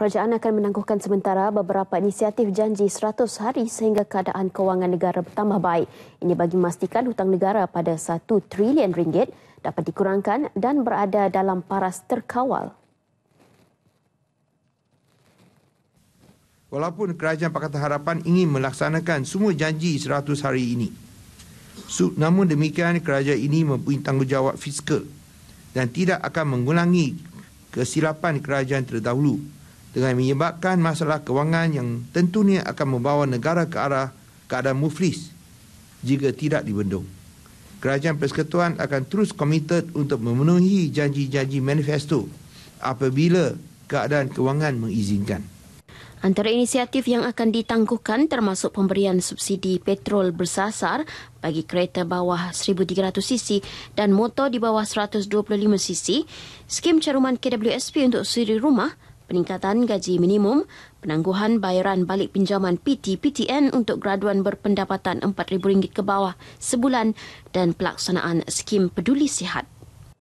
kerajaan akan menangguhkan sementara beberapa inisiatif janji 100 hari sehingga keadaan kewangan negara bertambah baik. Ini bagi memastikan hutang negara pada 1 trilion ringgit dapat dikurangkan dan berada dalam paras terkawal. Walaupun kerajaan Pakatan Harapan ingin melaksanakan semua janji 100 hari ini, namun demikian kerajaan ini mempunyai tanggungjawab fiskal dan tidak akan mengulangi kesilapan kerajaan terdahulu dengan menyebabkan masalah kewangan yang tentunya akan membawa negara ke arah keadaan muflis jika tidak dibendung. Kerajaan Persekutuan akan terus komited untuk memenuhi janji-janji manifesto apabila keadaan kewangan mengizinkan. Antara inisiatif yang akan ditangguhkan termasuk pemberian subsidi petrol bersasar bagi kereta bawah 1,300cc dan motor di bawah 125cc, skim caruman KWSP untuk siri rumah peningkatan gaji minimum, penangguhan bayaran balik pinjaman PT-PTN untuk graduan berpendapatan RM4,000 ke bawah sebulan dan pelaksanaan skim peduli sihat.